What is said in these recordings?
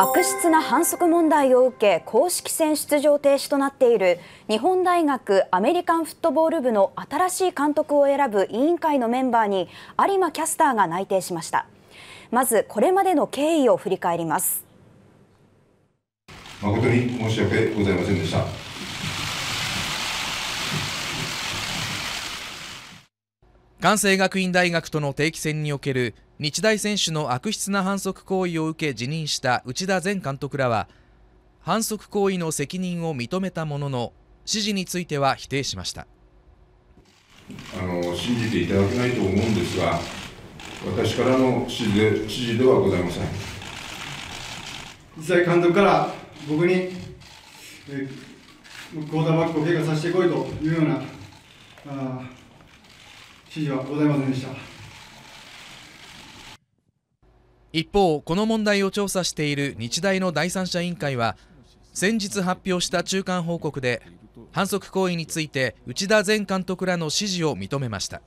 悪質な反則問題を受け公式戦出場停止となっている日本大学アメリカンフットボール部の新しい監督を選ぶ委員会のメンバーに有馬キャスターが内定しましたまずこれまでの経緯を振り返ります誠に申し訳ございませんでした関西学院大学との定期戦における日大選手の悪質な反則行為を受け辞任した内田前監督らは反則行為の責任を認めたものの指示については否定しましたあの信じていただけないと思うんですが私からの指示で指示ではございません日大監督から僕にクォーターバックを怪我させてこいというようなあ指示はございませんでした。一方この問題を調査している日大の第三者委員会は先日発表した中間報告で反則行為について内田前監督らの指示を認めました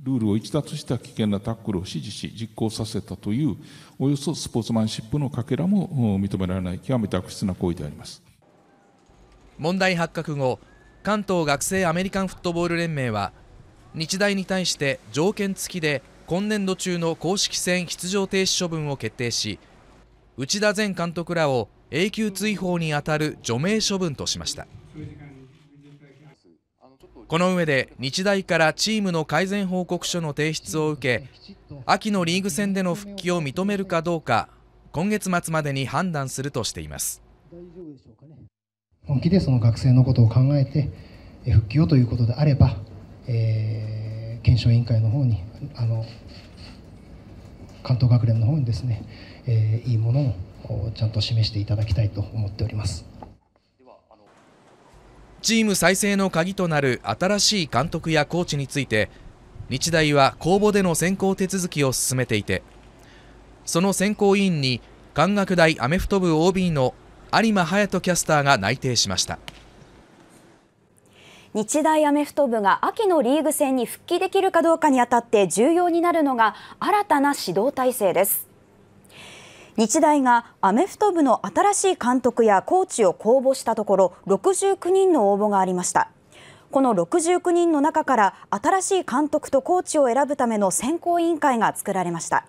ルールを逸脱した危険なタックルを指示し実行させたというおよそスポーツマンシップのかけらも認められない極めて悪質な行為であります問題発覚後関東学生アメリカンフットボール連盟は日大に対して条件付きで今年度中の公式戦出場停止処分を決定し内田前監督らを永久追放にあたる除名処分としましたこの上で日大からチームの改善報告書の提出を受け秋のリーグ戦での復帰を認めるかどうか今月末までに判断するとしています本気でその学生のことを考えて復帰をということであれば、えー検証委員会の方にあの関東学連の方にですね、えー、いいものをちゃんと示していただきたいと思っておりますチーム再生の鍵となる新しい監督やコーチについて日大は公募での選考手続きを進めていてその選考委員に関学大アメフト部 OB の有馬隼人キャスターが内定しました。日大アメフト部が秋のリーグ戦に復帰できるかどうかにあたって重要になるのが新たな指導体制です日大がアメフト部の新しい監督やコーチを公募したところ69人の応募がありましたこの69人の中から新しい監督とコーチを選ぶための選考委員会が作られました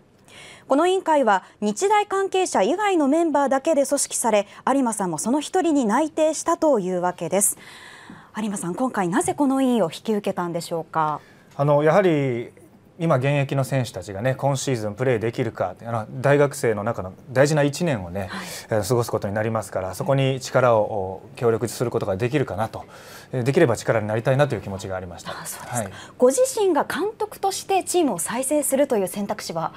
この委員会は日大関係者以外のメンバーだけで組織され有馬さんもその一人に内定したというわけです有馬さん、今回なぜこの委員を引き受けたんでしょうか。あのやはり今現役の選手たちがね今シーズンプレーできるかあの大学生の中の大事な1年をね、はい、過ごすことになりますからそこに力を協力することができるかなとできれば力になりたいなという気持ちがありましたはい、ご自身が監督としてチームを再生するという選択肢は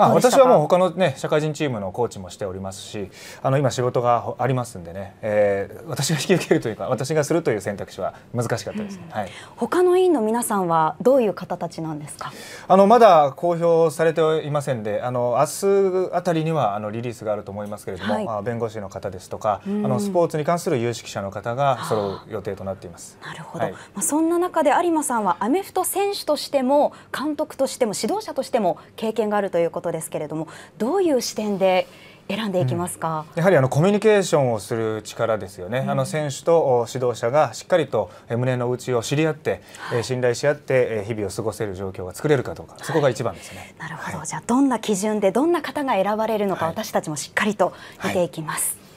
あ私はもう他のね社会人チームのコーチもしておりますしあの今仕事がありますんでね、えー、私が引き受けるというか私がするという選択肢は難しかったです、ね、うん、はい、他の委員の皆さんはどういう方たちなんですかあのまだ公表されていませんであの明日あたりにはあのリリースがあると思いますけれども、はい、あ、弁護士の方ですとか、うん、あのスポーツに関する有識者の方が揃う予定となっています。なるほど、はい、まあ、そんな中で有馬さんはアメフト選手としても監督としても指導者としても経験があるということことですけれどもどういう視点で選んでいきますか、うん、やはりあのコミュニケーションをする力ですよね、うん、あの選手と指導者がしっかりと胸の内を知り合って、はい、信頼し合って日々を過ごせる状況が作れるかどうか、はい、そこが一番ですね、なるほど、はい、じゃあどんな基準でどんな方が選ばれるのか、私たちもしっかりと見ていきます。